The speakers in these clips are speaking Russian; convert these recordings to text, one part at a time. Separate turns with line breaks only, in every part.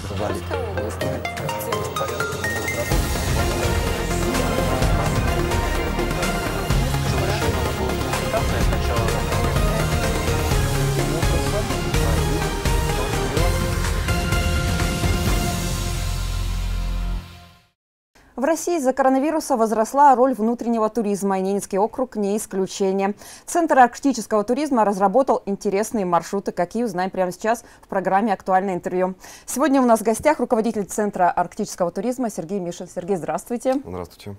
Zabrali. В России из-за коронавируса возросла роль внутреннего туризма, и Ненецкий округ не исключение. Центр арктического туризма разработал интересные маршруты, какие узнаем прямо сейчас в программе «Актуальное интервью». Сегодня у нас в гостях руководитель Центра арктического туризма Сергей Мишин. Сергей, здравствуйте. Здравствуйте.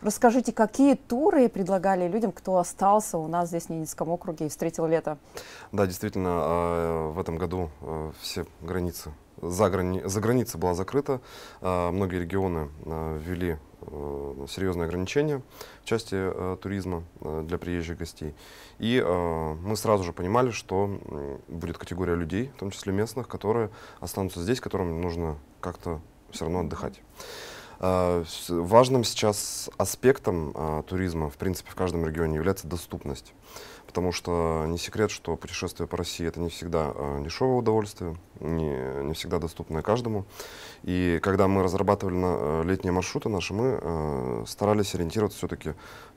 Расскажите, какие туры предлагали людям, кто остался у нас здесь в Ненецком округе и встретил лето?
Да, действительно, а, в этом году э, все границы за, грани, за граница была закрыта, а, многие регионы а, ввели э, серьезные ограничения в части э, туризма э, для приезжих гостей. И мы сразу же понимали, что будет категория людей, в том числе местных, которые останутся здесь, которым нужно как-то все равно отдыхать. А, важным сейчас аспектом туризма, в принципе, в каждом регионе является доступность. Потому что не секрет, что путешествие по России это не всегда а, дешевое удовольствие, не, не всегда доступное каждому. И когда мы разрабатывали на, э, летние маршруты наши, мы э, старались ориентироваться все-таки,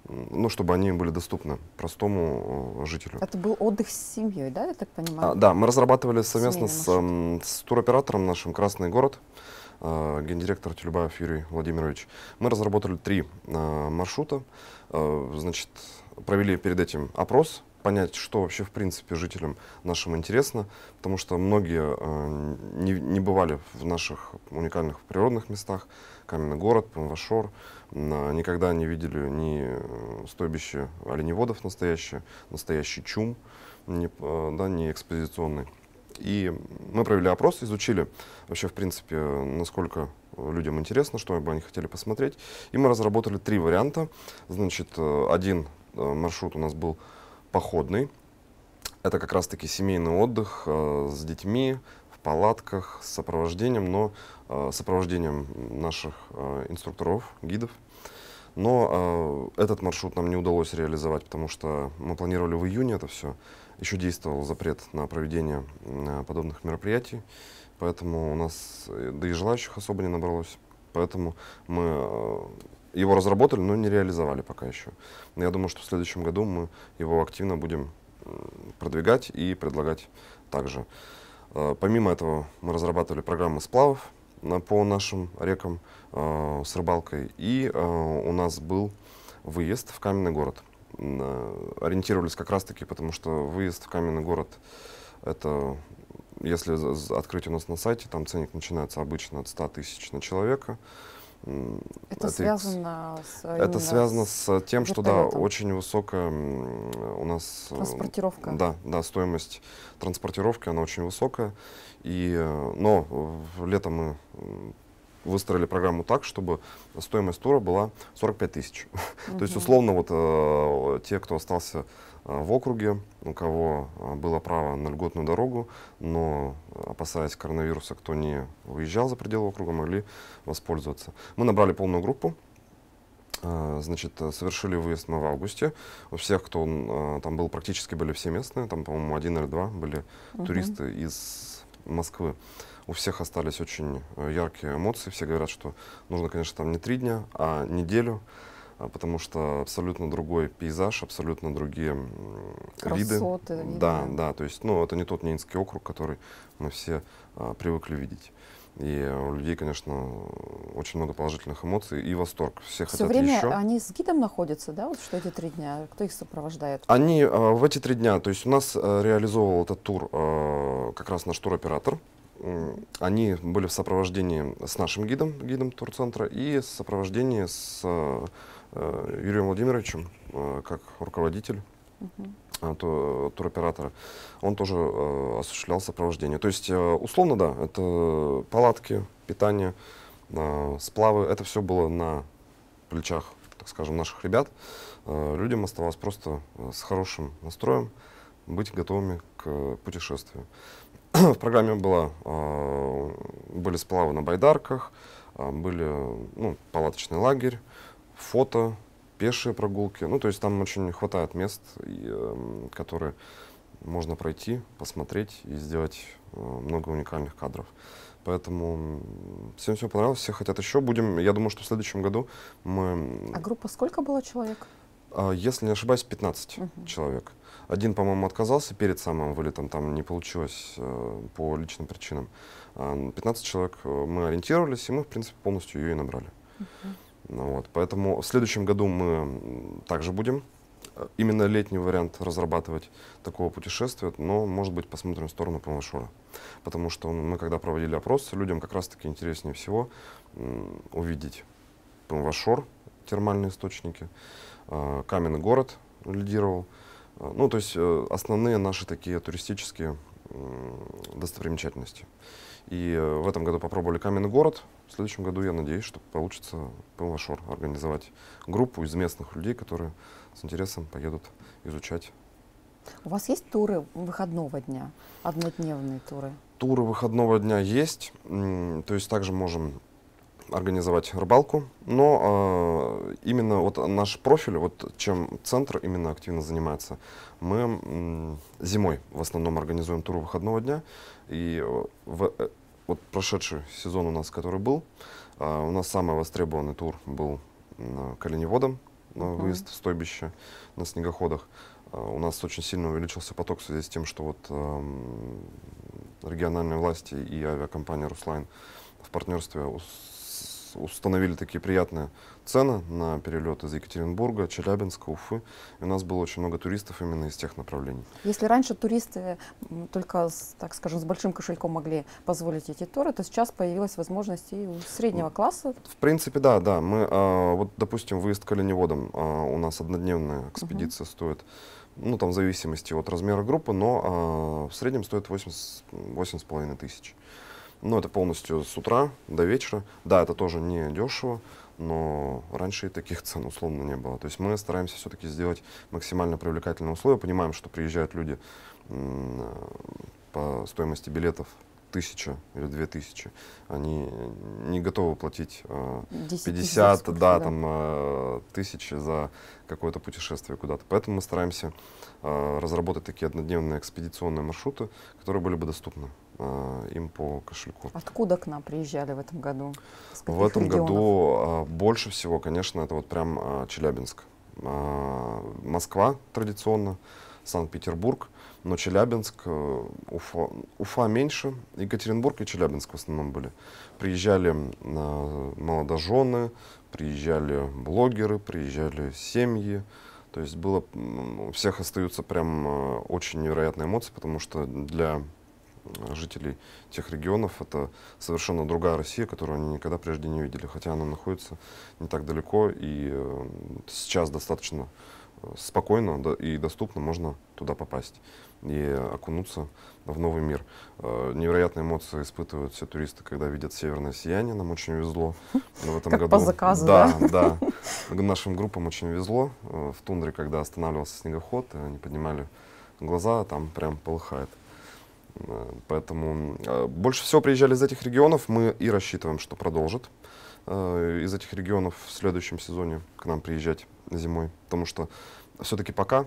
ну, чтобы они были доступны простому э, жителю. Это
был отдых с семьей, да, я так понимаю? А, да, мы разрабатывали совместно с,
э, с туроператором нашим «Красный город», э, гендиректор Тюльбаев Юрий Владимирович. Мы разработали три э, маршрута. Значит, провели перед этим опрос, понять, что вообще в принципе жителям нашим интересно, потому что многие э, не, не бывали в наших уникальных природных местах, Каменный город, Памвашор, э, а, никогда не видели ни э, стойбище оленеводов настоящее, настоящий чум, не, э, да, не экспозиционный. И мы провели опрос, изучили вообще, в принципе, насколько людям интересно, что бы они хотели посмотреть. И мы разработали три варианта. Значит, э, один Э, маршрут у нас был походный. Это как раз-таки семейный отдых э, с детьми, в палатках, с сопровождением, но э, сопровождением наших инструкторов, гидов. Но э, этот маршрут нам не удалось реализовать, потому что мы планировали в июне это все. Еще действовал запрет на проведение э, подобных мероприятий, поэтому у нас да и желающих особо не набралось. Поэтому мы его разработали, но не реализовали пока еще. Но я думаю, что в следующем году мы его активно будем продвигать и предлагать также. Э, помимо этого мы разрабатывали программы сплавов на, по нашим рекам э, с рыбалкой. И э, у нас был выезд в каменный город. Э, ориентировались как раз-таки, потому что выезд в каменный город это если открыть у нас на сайте, там ценник начинается обычно от 100 тысяч на человека. Это ответ. связано
с... Это связано с тем, что, да, очень
высокая у нас... Э, Транспортировка. Да, да, стоимость транспортировки, она очень высокая. И, э, но летом мы выстроили программу так, чтобы стоимость тура была 45 тысяч. То есть, условно, вот э, те, кто остался Э, в округе, у кого э, было право на льготную дорогу, но, опасаясь коронавируса, кто не выезжал за пределы округа, могли воспользоваться. Мы набрали полную группу, э, значит, совершили выезд мы в августе. У всех, кто там был, практически были все местные, там, по-моему, один или два были угу. туристы из Москвы. У всех остались очень яркие эмоции, все говорят, что нужно, конечно, там не три дня, а неделю, а, потому что абсолютно другой пейзаж, абсолютно другие Красоты, виды. виды. Да, да, то есть, ну, это не тот Ненецкий округ, который мы все а, привыкли видеть. И у людей, конечно, очень много положительных эмоций и восторг. Все, Все хотят время еще. они
с гидом находятся, да, вот что эти три дня? Кто их сопровождает?
Они э, в эти три дня, то есть у нас э, а, реализовывал этот тур э, как раз наш туроператор. Они были в сопровождении с нашим гидом, гидом турцентра, и в сопровождении с Э, Юрием Владимировичем, э, как руководитель угу. туроператора, он тоже осуществлял сопровождение. То есть, условно, да, это палатки, питание, сплавы, это все было на плечах, так скажем, наших ребят. Людям оставалось просто с хорошим настроем быть готовыми к путешествию. В программе была, были сплавы на байдарках, были ну, палаточный лагерь, фото, пешие прогулки. Ну, то есть там очень хватает мест, и, э, которые можно пройти, посмотреть и сделать э, много уникальных кадров. Поэтому всем все понравилось, все хотят еще. Будем, я думаю, что в следующем году мы... А
группа сколько было человек?
А, если не ошибаюсь, 15 угу. человек. Один, по-моему, отказался перед самым вылетом, там не получилось э, по личным причинам. 15 человек э, мы ориентировались, и мы, в принципе, полностью ее и набрали. Угу. Ну Вот, поэтому в следующем году мы также будем э, именно летний вариант разрабатывать такого путешествия, но, может быть, посмотрим в сторону Памашура. Потому что мы, когда проводили опрос, людям как раз-таки интереснее всего увидеть Памашор, термальные источники, э, каменный город лидировал. Э, ну, то есть основные наши такие туристические достопримечательности. И э, в этом году попробовали каменный город. В следующем году я надеюсь, что получится Пылашор организовать группу из местных людей, которые с интересом поедут изучать.
У вас есть туры выходного дня, однодневные туры?
Туры выходного дня есть. То есть также можем организовать рыбалку, но э, именно вот наш профиль, вот чем центр именно активно занимается, мы э, зимой в основном организуем тур выходного дня, и э, в, э, вот прошедший сезон у нас, который был, э, у нас самый востребованный тур был э, оленеводам, на uh -huh. выезд в стойбище на снегоходах. Uh, у нас очень сильно увеличился поток в связи с тем, что вот uh, региональные власти и авиакомпания «Руслайн» в партнерстве с установили такие приятные цены на перелет из Екатеринбурга, Челябинска, Уфы. И у нас было очень много туристов именно из тех направлений.
Если раньше туристы только, так скажем, с большим кошельком могли позволить эти туры, то сейчас появилась возможность и у среднего класса?
В принципе, да, да. Мы, э, вот, допустим, выезд оленеводом э, а, у нас однодневная экспедиция угу. стоит ну, там, в зависимости от размера группы, но э, в среднем стоит 8,5 тысяч. Ну, это полностью с утра до вечера. Да, это тоже не дешево, но раньше и таких цен условно не было. То есть мы стараемся все-таки сделать максимально привлекательные условия. Понимаем, что приезжают люди по стоимости билетов тысяча или две тысячи, они не готовы платить э, 50 сколько, да, да. Там, э, тысяч за какое-то путешествие куда-то. Поэтому мы стараемся э, разработать такие однодневные экспедиционные маршруты, которые были бы доступны. Э, им по кошельку.
Откуда к нам приезжали в этом году? В этом году
э, больше всего, конечно, это вот прям э, Челябинск. Москва традиционно, Санкт-Петербург, но Челябинск, Уфа, Уфа меньше, Екатеринбург и Челябинск в основном были. Приезжали молодожены, приезжали блогеры, приезжали семьи. То есть было, у всех остаются прям очень невероятные эмоции, потому что для жителей тех регионов. Это совершенно другая Россия, которую они никогда прежде не видели, хотя она находится не так далеко, и э, сейчас достаточно э, спокойно и доступно можно туда попасть и окунуться в новый мир. Э, невероятные эмоции испытывают все туристы, когда видят северное сияние. Нам очень везло в этом как году. По заказу, да? Да, да. Нашим группам очень везло. В тундре, когда останавливался снегоход, они поднимали глаза, а там прям полыхает Поэтому э, больше всего приезжали из этих регионов. Мы и рассчитываем, что продолжит э, из этих регионов в следующем сезоне к нам приезжать зимой. Потому что все-таки пока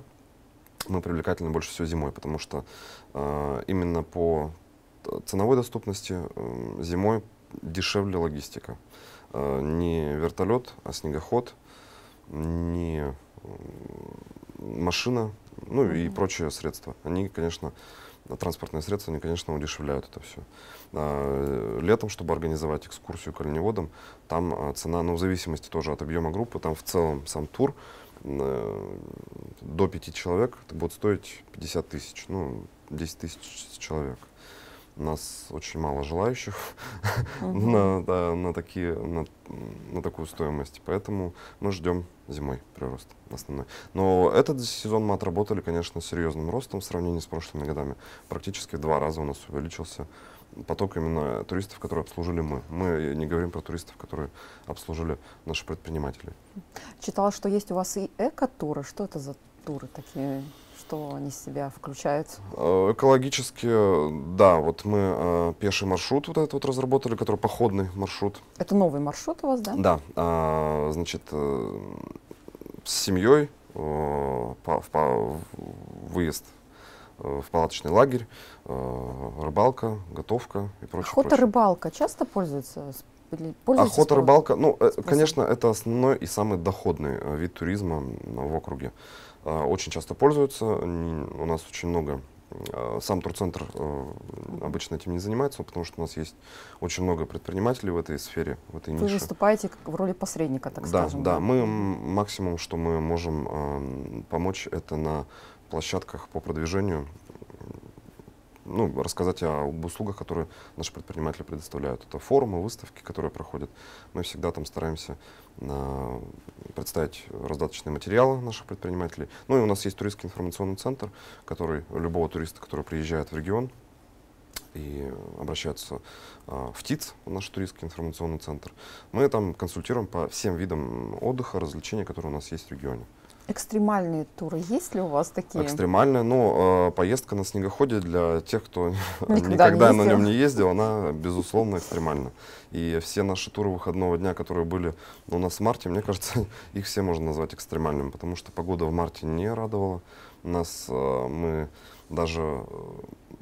мы привлекательны больше всего зимой, потому что э, именно по ценовой доступности зимой дешевле логистика. Не вертолет, а снегоход, не машина, ну и прочие средства. Они, конечно, транспортные средства, они, конечно, удешевляют это все. А, летом, чтобы организовать экскурсию к оленеводам, там а, цена, ну, в зависимости тоже от объема группы, там в целом сам тур э, до пяти человек это будет стоить 50 тысяч, ну, 10 тысяч человек нас очень мало желающих uh -huh. на, да, на, такие, на, на такую стоимость. Поэтому мы ждем зимой прирост основной. Но этот сезон мы отработали, конечно, серьезным ростом в сравнении с прошлыми годами. Практически в два раза у нас увеличился поток именно туристов, которые обслужили мы. Мы не говорим про туристов, которые обслужили наши предприниматели.
Читала, что есть у вас и эко-туры. Что это за туры такие? что они себя включают?
Э, экологически, да, вот мы э, пеший маршрут вот этот вот разработали, который походный маршрут.
Это новый маршрут у вас, да?
Да, э, значит, э, с семьей э, по, по, выезд э, в палаточный лагерь, э, рыбалка, готовка и прочее. Охота,
рыбалка часто пользуется Пользуетесь Охота, рыбалка,
ну, э, способ? конечно, это основной и самый доходный вид туризма в округе. А, очень часто пользуются. У нас очень много а, сам турцентр а, обычно этим не занимается, потому что у нас есть очень много предпринимателей в этой сфере, в этой Вы нише. Вы
выступаете в роли посредника, так да, скажем. Да, да.
Мы максимум, что мы можем помочь, это на площадках по продвижению ну, рассказать об услугах, которые наши предприниматели предоставляют. Это форумы, выставки, которые проходят. Мы всегда там стараемся э, представить раздаточные материалы наших предпринимателей. Ну и у нас есть туристский информационный центр, который любого туриста, который приезжает в регион, и обращается э, в ТИЦ, наш туристский информационный центр. Мы там консультируем по всем видам отдыха, развлечений, которые у нас есть в регионе.
Экстремальные туры есть ли у вас такие?
Экстремальные, ну, э, поездка на снегоходе для тех, кто никогда, никогда не на нем не ездил, она, безусловно, экстремальна. И все наши туры выходного дня, которые были у нас в марте, мне кажется, их все можно назвать экстремальными, потому что погода в марте не радовала нас. Э, мы даже, э,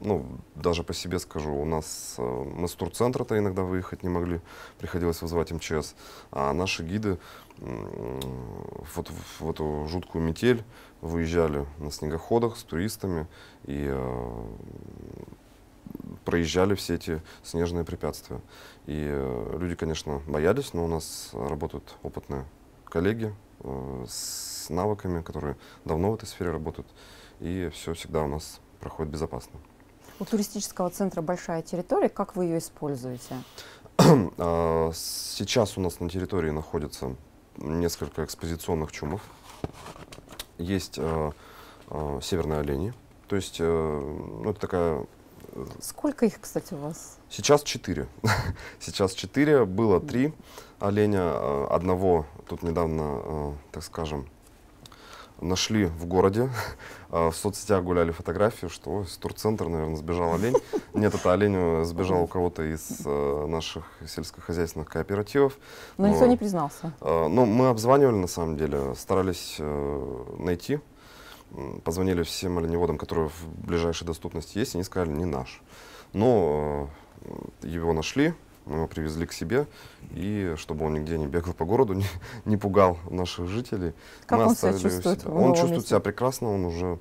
ну, даже по себе скажу, у нас мы э, с турцентра-то иногда выехать не могли, приходилось вызывать МЧС, а наши гиды вот в эту жуткую метель выезжали на снегоходах с туристами и э, проезжали все эти снежные препятствия. И люди, конечно, боялись, но у нас работают опытные коллеги с навыками, которые давно в этой сфере работают и все всегда у нас проходит безопасно.
У туристического центра большая территория, как вы ее используете?
А, сейчас у нас на территории находится несколько экспозиционных чумов. Есть э, э, северные олени. То есть, э, ну, это такая... Э,
Сколько их, кстати, у вас?
Сейчас четыре. Сейчас четыре. Было три оленя. Э, одного тут недавно, э, так скажем, нашли в городе, э, в соцсетях гуляли фотографии, что с турцентра, наверное, сбежал олень. Нет, это олень э, сбежал у кого-то из э, наших сельскохозяйственных кооперативов. Но, но никто не признался. Но ну, мы обзванивали, на самом деле, старались найти. Позвонили всем оленеводам, которые в ближайшей доступности есть, и они сказали, не наш. Но его нашли, мы его привезли к себе, и чтобы он нигде не бегал по городу, не, не пугал наших жителей. Как мы он себя чувствует? Себя. Он чувствует месте? себя прекрасно, он уже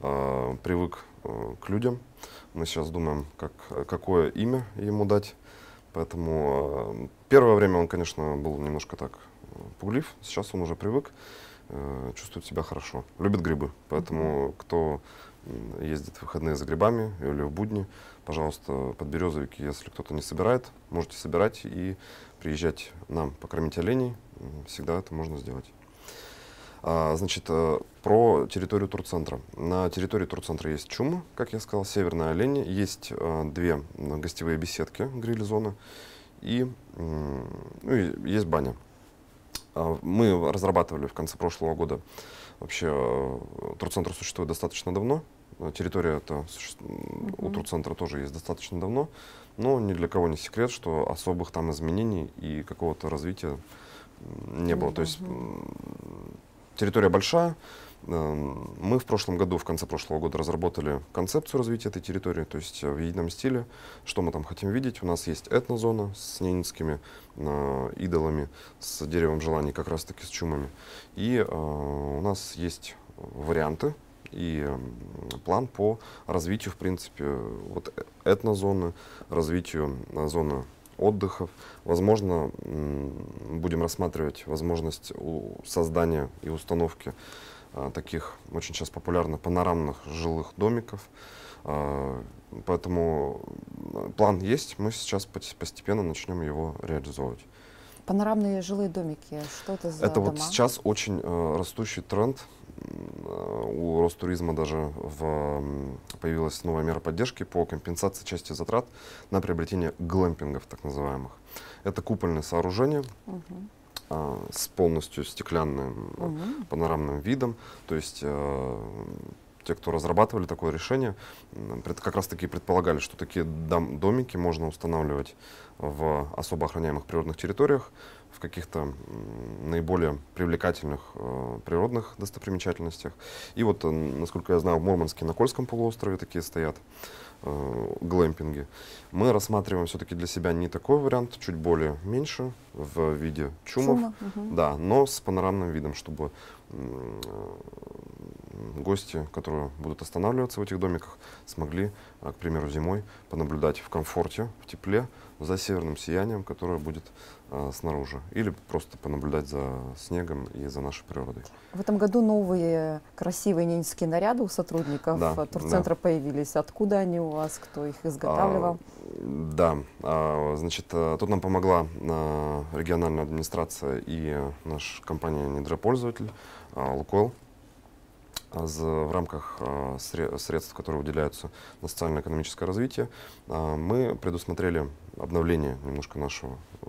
э, привык э, к людям. Мы сейчас думаем, как, какое имя ему дать. Поэтому э, первое время он, конечно, был немножко так э, пуглив, сейчас он уже привык, э, чувствует себя хорошо, любит грибы. Поэтому mm-hmm. кто ездит в выходные за грибами или в будни, пожалуйста, подберезовики, если кто-то не собирает, можете собирать и приезжать нам покормить оленей. Всегда это можно сделать. А, значит, э, про территорию турцентра. На территории турцентра есть чума, как я сказал, северные олени, есть а, две гостевые беседки, гриль-зона, и, ну, и есть баня. А, мы разрабатывали в конце прошлого года, вообще э, турцентр существует достаточно давно, Э, территория -то угу. у турцентра тоже есть достаточно давно, но ни для кого не секрет, что особых там изменений и какого-то развития не было. Угу. То есть территория большая. Э, мы в прошлом году, в конце прошлого года, разработали концепцию развития этой территории, то есть э, в едином стиле, что мы там хотим видеть. У нас есть этнозона с ненецкими э, идолами, с деревом желаний, как раз таки с чумами. И э, у нас есть варианты и план по развитию, в принципе, вот этнозоны, развитию а, зоны отдыхов. Возможно, будем рассматривать возможность создания и установки а, таких очень сейчас популярно панорамных жилых домиков. А, поэтому план есть, мы сейчас постепенно начнем его реализовывать.
Панорамные жилые домики, что это за Это дома? вот сейчас
очень растущий тренд Э, у Ростуризма даже в, появилась новая мера поддержки по компенсации части затрат на приобретение глэмпингов, так называемых. Это купольное сооружение угу. а, с полностью стеклянным угу. панорамным видом. То есть э, те, кто разрабатывали такое решение, как раз таки предполагали, что такие дом, домики можно устанавливать в особо охраняемых природных территориях, в каких-то наиболее привлекательных э, природных достопримечательностях. И вот, э, насколько я знаю, в Мурманске на Кольском полуострове такие стоят э, глэмпинги. Мы рассматриваем все-таки для себя не такой вариант, чуть более меньше в виде чумов, Чума, угу. да, но с панорамным видом, чтобы гости, которые будут останавливаться в этих домиках, смогли, э, к примеру, зимой понаблюдать в комфорте, в тепле за северным сиянием, которое будет а, снаружи, или просто понаблюдать за снегом и за нашей природой.
В этом году новые красивые ненецкие наряды у сотрудников да, э, турцентра да. появились. Откуда они у вас, кто их изготавливал?
А, да, а, значит, тут нам помогла региональная администрация и наша компания недропользователь Лукойл в рамках а, средств, которые выделяются на социально-экономическое развитие, а, мы предусмотрели обновление немножко нашего э,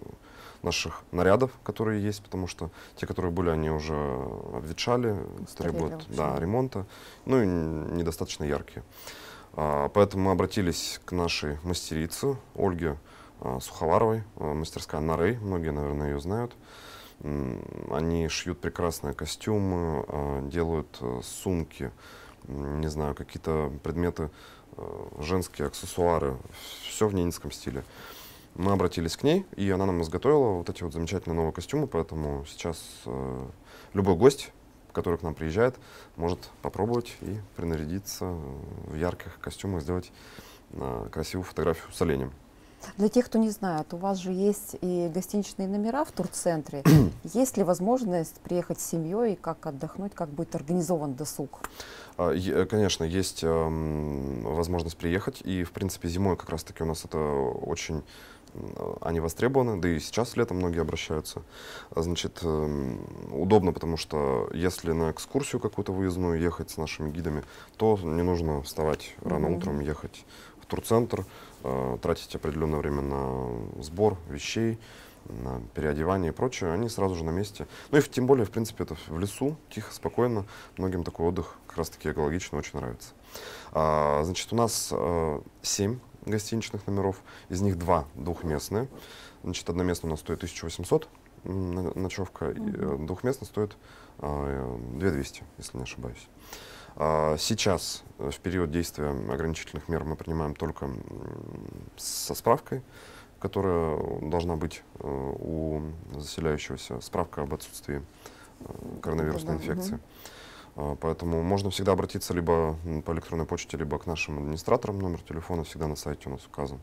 наших нарядов, которые есть, потому что те, которые были, они уже обветшали, требуют да, ремонта, ну и недостаточно яркие. А, поэтому мы обратились к нашей мастерице Ольге Суховаровой, мастерская Нарей, многие, наверное, ее знают. Они шьют прекрасные костюмы, а, делают э, сумки, не знаю, какие-то предметы, э, женские аксессуары. Все в ненецком стиле. Мы обратились к ней, и она нам изготовила вот эти вот замечательные новые костюмы, поэтому сейчас э, любой гость, который к нам приезжает, может попробовать и принарядиться в ярких костюмах, сделать красивую фотографию с оленем.
Для тех, кто не знает, у вас же есть и гостиничные номера в турцентре. есть ли возможность приехать с семьей, как отдохнуть, как будет организован досуг?
А, э, конечно, есть эм, возможность приехать. И, в принципе, зимой как раз-таки у нас это очень э, они востребованы, да и сейчас летом многие обращаются. Значит, эм, удобно, потому что если на экскурсию какую-то выездную ехать с нашими гидами, то не нужно вставать рано mm-hmm. утром, ехать в турцентр, э, тратить определенное время на сбор вещей, на переодевание и прочее, они сразу же на месте. Ну и в, тем более, в принципе, это в лесу, тихо, спокойно. Многим такой отдых как раз-таки экологично очень нравится. А, значит, у нас а, э, 7 гостиничных номеров, из них два двухместные. Значит, одноместно у нас стоит 1800 ночевка, mm -hmm. и э, двухместный стоит а, 2200, если не ошибаюсь. А, сейчас, э, в период действия ограничительных мер, мы принимаем только со справкой, которая должна быть э, у заселяющегося, справка об отсутствии э, коронавирусной инфекции. А, поэтому можно всегда обратиться либо по электронной почте, либо к нашим администраторам. Номер телефона всегда на сайте у нас указан.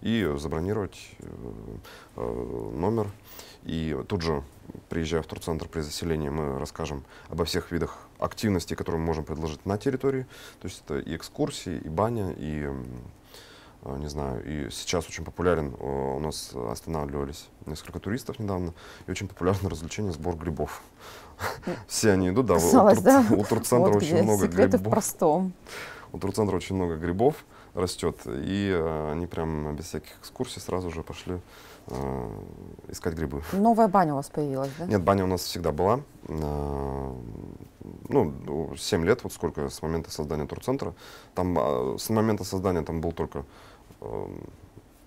И забронировать номер. И тут же приезжая в турцентр при заселении, мы расскажем обо всех видах активностей, которые мы можем предложить на территории. То есть это и экскурсии, и баня, и э, не знаю, и сейчас очень популярен, э, у нас останавливались несколько туристов недавно, и очень популярно развлечение сбор грибов. Все они идут, да, Казалось, у, да? у турцентра очень много грибов.
простом.
У турцентра очень много грибов растет, и э, они прям без всяких экскурсий сразу же пошли Э, искать грибы. Новая баня у вас появилась, да? Нет, баня у нас всегда была. Э, ну, 7 лет, вот сколько с момента создания турцентра. Там, э, с момента создания там был только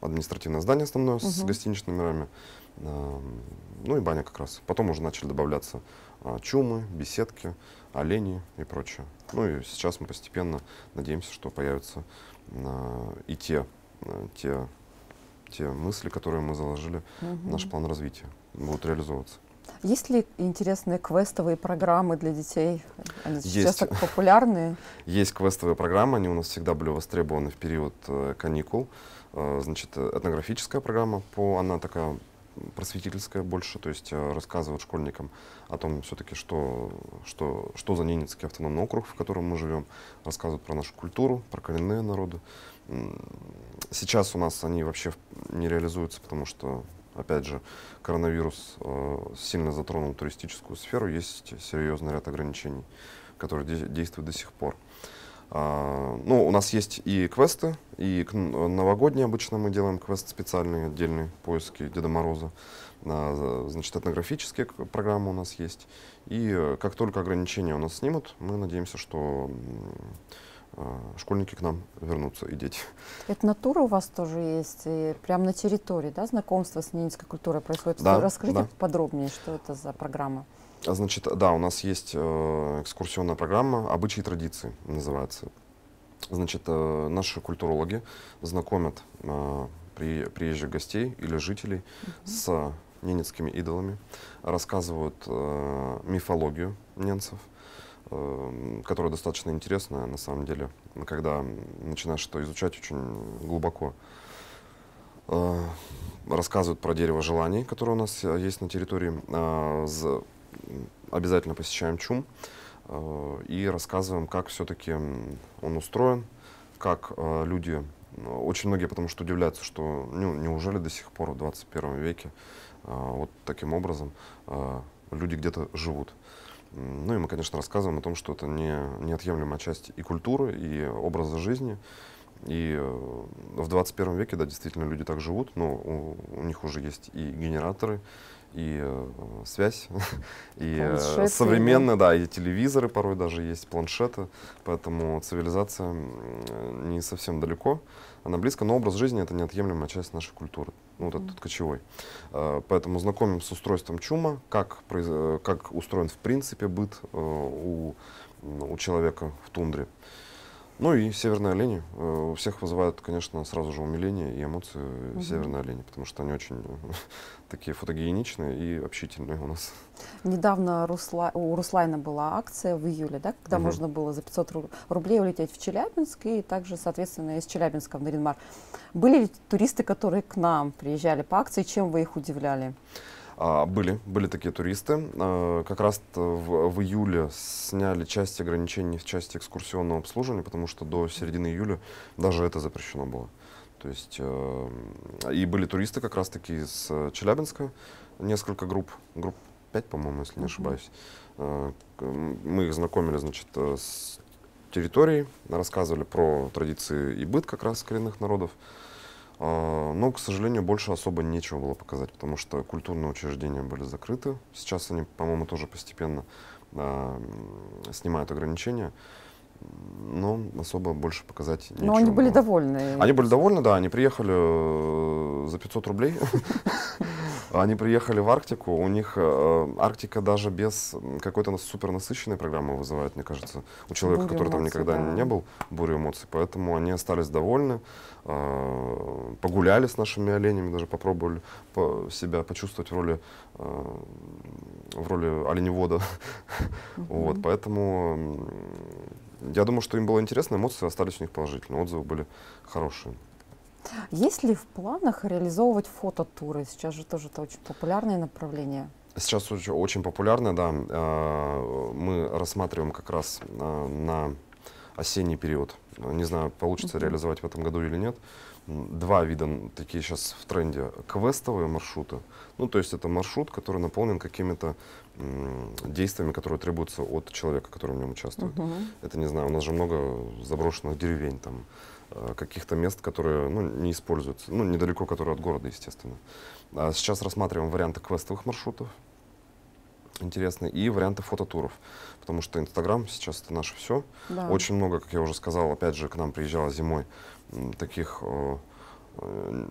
административное здание основное угу. с гостиничными номерами. ну и баня как раз. Потом уже начали добавляться чумы, беседки, олени и прочее. Ну и сейчас мы постепенно надеемся, что появятся и те, те те мысли, которые мы заложили угу. наш план развития, будут реализовываться.
Есть ли интересные квестовые программы для детей? Они Есть. сейчас так популярные.
Есть квестовые программы, они у нас всегда были востребованы в период э, каникул. Э, значит, э, этнографическая программа, по, она такая просветительская больше, то есть э, рассказывают школьникам о том все-таки, что, что, что за Ненецкий автономный округ, в котором мы живем, рассказывают про нашу культуру, про коренные народы. Сейчас у нас они вообще не реализуются, потому что, опять же, коронавирус э, сильно затронул туристическую сферу, есть серьезный ряд ограничений, которые действуют до сих пор. А, ну, у нас есть и квесты, и новогодние обычно мы делаем квест специальный, отдельный, поиски Деда Мороза. А, значит, этнографические программы у нас есть. И э, как только ограничения у нас снимут, мы надеемся, что а, школьники к нам вернутся и дети.
Это натура у вас тоже есть, и прямо на территории, да, знакомство с ненецкой культурой происходит. Да, Расскажите да. подробнее, что это за программа.
А значит, да, у нас есть э, экскурсионная программа «Обычаи и традиции» называется. Значит, э, наши культурологи знакомят э, при, приезжих гостей или жителей угу. с ненецкими идолами, рассказывают э, мифологию ненцев, э, которая достаточно интересная, на самом деле, когда начинаешь это изучать очень глубоко. Э, рассказывают про дерево желаний, которое у нас э, есть на территории, э, обязательно посещаем ЧУМ э, и рассказываем, как все-таки он устроен, как э, люди, очень многие потому что удивляются, что ну, неужели до сих пор в 21 веке э, вот таким образом люди где-то живут. Ну и мы, конечно, рассказываем о том, что это не, неотъемлемая часть и культуры, и образа жизни. И в 21 веке, да, действительно, люди так живут, но у, у них уже есть и генераторы, и э, связь, и э, планшеты, современные, да. и телевизоры порой даже есть, планшеты, поэтому цивилизация не совсем далеко, она близко, но образ жизни это неотъемлемая часть нашей культуры, ну, вот mm. этот кочевой. Э, поэтому знакомим с устройством чума, как, как устроен в принципе быт у, у человека в тундре. Ну и северные олени. Э, у всех вызывают, конечно, сразу же умиление и эмоции угу. северные олени, потому что они очень такие фотогеничные и общительные у нас.
Недавно Русла... у Руслайна была акция в июле, да, когда угу. можно было за 500 рублей улететь в Челябинск и также, соответственно, из Челябинска в Наринмар. Были ли туристы, которые к нам приезжали по акции, чем вы их удивляли?
А, были, были такие туристы. А, как раз в, в июле сняли часть ограничений в части экскурсионного обслуживания, потому что до середины июля даже это запрещено было. То есть э, и были туристы как раз-таки из э, Челябинска, несколько групп, групп 5, по-моему, если не ошибаюсь. Э, мы их знакомили, значит, э, с территорией, рассказывали про традиции и быт как раз коренных народов. А, но, к сожалению, больше особо нечего было показать, потому что культурные учреждения были закрыты. Сейчас они, по-моему, тоже постепенно э, снимают ограничения. Но особо больше показать нечего. Но они
были довольны. Они были
довольны, да. Они приехали э, за 500 рублей. Они приехали в Арктику. У них э, Арктика даже без какой-то супер насыщенной программы вызывает, мне кажется, у человека, который там никогда не был, бурю эмоций. Поэтому они остались довольны. Э, погуляли с нашими оленями, даже попробовали себя почувствовать в роли, э, в роли оленевода. Угу. Вот, поэтому я думаю, что им было интересно, эмоции остались у них положительные, отзывы были хорошие.
Есть ли в планах реализовывать фототуры? Сейчас же тоже это очень популярное направление.
Сейчас очень, очень популярно, да. Э, мы рассматриваем как раз на осенний период. Ну, не знаю, получится mm-hmm. реализовать в этом году или нет. Два вида такие сейчас в тренде. Квестовые маршруты. Ну, то есть это маршрут, который наполнен какими-то действиями, которые требуются от человека, который в нем участвует. Mm-hmm. Это, не знаю, у нас же много заброшенных деревень там э, каких-то мест, которые ну, не используются, ну, недалеко, которые от города, естественно. А сейчас рассматриваем варианты квестовых маршрутов интересные, и варианты фототуров, потому что Инстаграм сейчас это наше все. Да. Очень много, как я уже сказал, опять же, к нам приезжало зимой таких, э, э,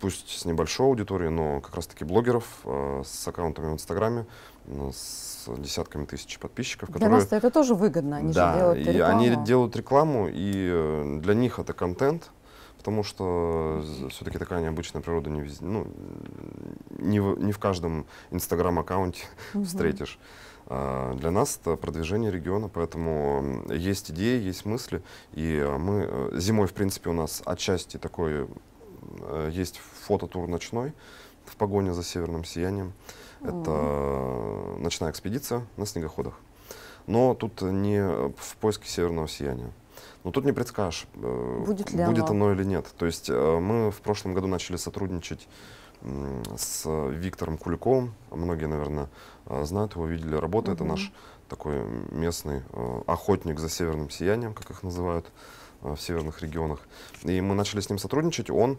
пусть с небольшой аудиторией, но как раз-таки блогеров э, с аккаунтами в Инстаграме, с десятками тысяч подписчиков. Которые... Для нас это тоже выгодно, они да, же делают рекламу. И они делают рекламу, и для них это контент, потому что все-таки такая необычная природа не везде, ну, не в, не в каждом Инстаграм-аккаунте угу. встретишь. А, для нас это продвижение региона, поэтому есть идеи, есть мысли. И э, мы э, зимой, в принципе, у нас отчасти такой э, есть фототур ночной в погоне за северным сиянием. Это ночная экспедиция на снегоходах. Но тут не в поиске северного сияния. Но тут не предскажешь, будет, ли будет оно? оно или нет. То есть мы в прошлом году начали сотрудничать с Виктором Куликовым. Многие, наверное, э, знают его, видели работу. Угу. Это наш такой местный э, охотник за северным сиянием, как их называют э, в северных регионах. И мы начали с ним сотрудничать. Он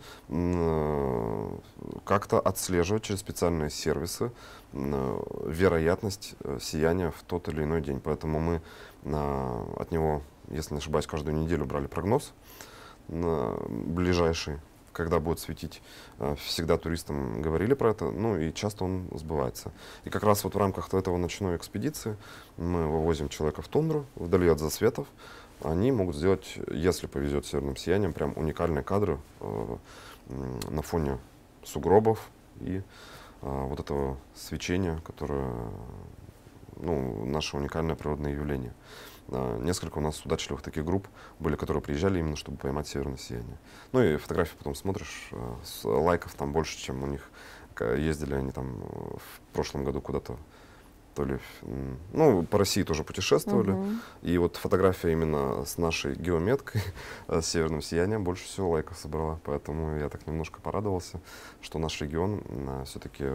как-то отслеживает через специальные сервисы вероятность сияния в тот или иной день. Поэтому мы от него, если не ошибаюсь, каждую неделю брали прогноз ближайший когда будет светить, э, всегда туристам говорили про это, ну и часто он сбывается. И как раз вот в рамках этого ночной экспедиции мы вывозим человека в тундру, вдали от засветов. Они могут сделать, если повезет северным сиянием, прям уникальные кадры э, на фоне сугробов и э, вот этого свечения, которое, ну, наше уникальное природное явление. А, несколько у нас удачливых таких групп были, которые приезжали именно, чтобы поймать северное сияние. Ну и фотографии потом смотришь, э, э, лайков там больше, чем у них. Ездили они там э, в прошлом году куда-то, то ли, ну, по России тоже путешествовали. Угу. И вот фотография именно с нашей геометкой, с северным сиянием, больше всего лайков собрала. Поэтому я так немножко порадовался, что наш регион все-таки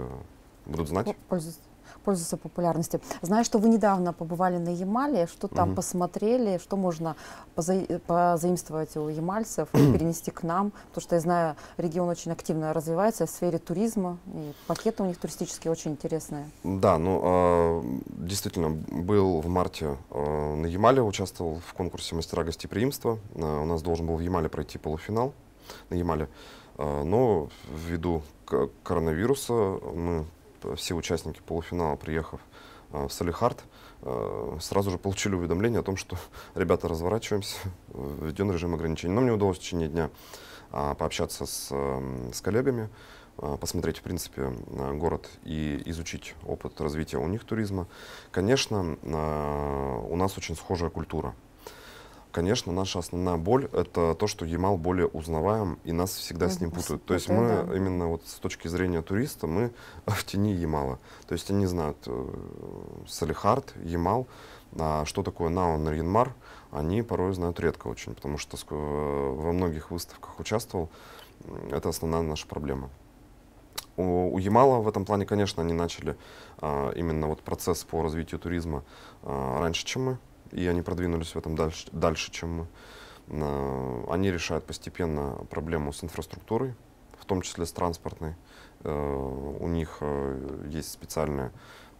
будут знать.
Пользуются пользуются популярностью. Знаю, что вы недавно побывали на Ямале, что там угу. посмотрели, что можно поза- позаимствовать у ямальцев и перенести к нам, потому что я знаю, регион очень активно развивается в сфере туризма, и пакеты у них туристические очень интересные.
Да, ну а, действительно, был в марте а, на Ямале, участвовал в конкурсе мастера гостеприимства, а, у нас должен был в Ямале пройти полуфинал на Ямале. Но ввиду коронавируса мы все участники полуфинала, приехав э, в Салихард, э, сразу же получили уведомление о том, что ребята разворачиваемся, э, введен режим ограничений. Но мне удалось в течение дня а, пообщаться с, эм, с коллегами, посмотреть, в принципе, город и изучить опыт развития у них туризма. Конечно, у нас очень схожая культура конечно, наша основная боль — это то, что Ямал более узнаваем, и нас всегда с ним путают. То есть мы именно вот с точки зрения туриста, мы в тени Ямала. То есть они знают э, Салихард, Ямал, а что такое Наун, Ринмар, они порой знают редко очень, потому что э, во многих выставках участвовал. Это основная наша проблема. У, у Ямала в этом плане, конечно, они начали а, именно вот процесс по развитию туризма а, раньше, чем мы и они продвинулись в этом дальше, дальше чем мы. А, они решают постепенно проблему с инфраструктурой, в том числе с транспортной. Э, у них э, есть специальное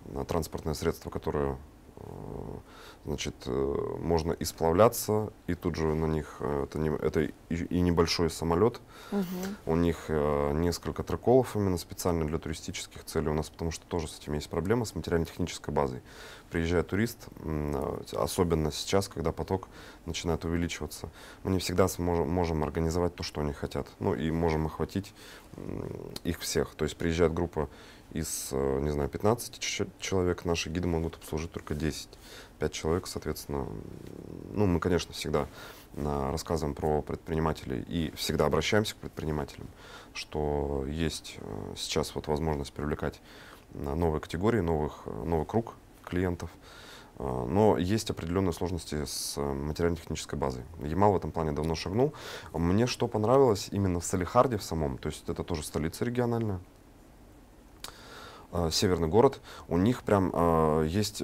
э, транспортное средство, которое Э, значит, э, можно исплавляться и тут же на них, э, это, не, это и, и небольшой самолет, угу. у них несколько треколов именно специально для туристических целей у нас, потому что тоже с этим есть проблема, с материально-технической базой. Приезжает турист, особенно сейчас, когда поток начинает увеличиваться, мы не всегда сможем, можем организовать то, что они хотят, ну и можем охватить их всех. То есть приезжает группа из, э, не знаю, 15 человек наши гиды могут обслужить только 10. 5 человек, соответственно, ну, мы, конечно, всегда а, рассказываем про предпринимателей и всегда обращаемся к предпринимателям, что есть э, сейчас вот возможность привлекать а, новые категории, новых, э, новый круг клиентов. А, но есть определенные сложности с материально-технической базой. Ямал в этом плане давно шагнул. Мне что понравилось именно в Салихарде в самом, то есть это тоже столица региональная, Э, северный город, у них прям э, есть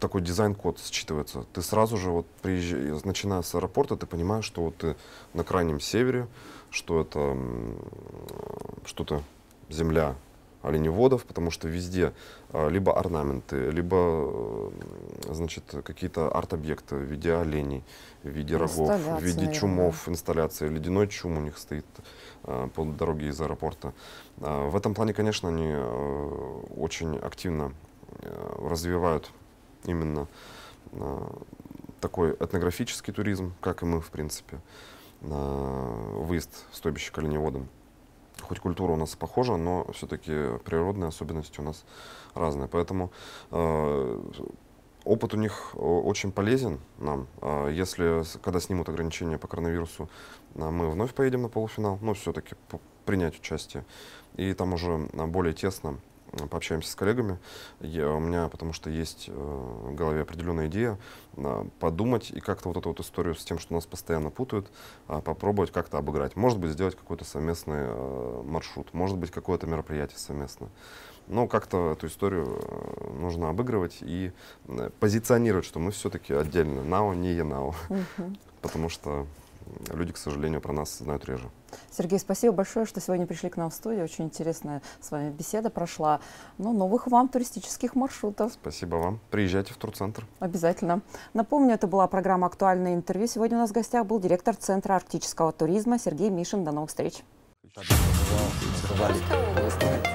такой дизайн-код считывается. Ты сразу же, вот приезжая, начиная с аэропорта, ты понимаешь, что вот ты на крайнем севере, что это что-то земля оленеводов, потому что везде а, либо орнаменты, либо э, значит, какие-то арт-объекты в виде оленей, в виде рогов, в виде чумов, инсталляции. Ледяной чум у них стоит э, по дороге из аэропорта. А, в этом плане, конечно, они э, очень активно развивают именно такой этнографический туризм, как и мы, в принципе, выезд в стойбище к оленеводам хоть культура у нас похожа, но все-таки природные особенности у нас разные. Поэтому э, опыт у них э, очень полезен нам. Э, если, когда снимут ограничения по коронавирусу, э, мы вновь поедем на полуфинал, но ну, все-таки принять участие. И там уже более тесно пообщаемся с коллегами. Я, у меня, потому что есть э, в голове определенная идея, а, подумать и как-то вот эту вот историю с тем, что нас постоянно путают, а, попробовать как-то обыграть. Может быть, сделать какой-то совместный э, маршрут, может быть, какое-то мероприятие совместное. Но как-то эту историю э, нужно обыгрывать и позиционировать, что мы все-таки отдельно. НАО не ЕНАО. Угу. Потому что люди, к сожалению, про нас знают реже.
Сергей, спасибо большое, что сегодня пришли к нам в студию. Очень интересная с вами беседа прошла. Ну, новых вам туристических маршрутов.
Спасибо вам. Приезжайте в турцентр.
Обязательно. Напомню, это была программа «Актуальное интервью». Сегодня у нас в гостях был директор Центра арктического туризма Сергей Мишин. До новых встреч. Thank you.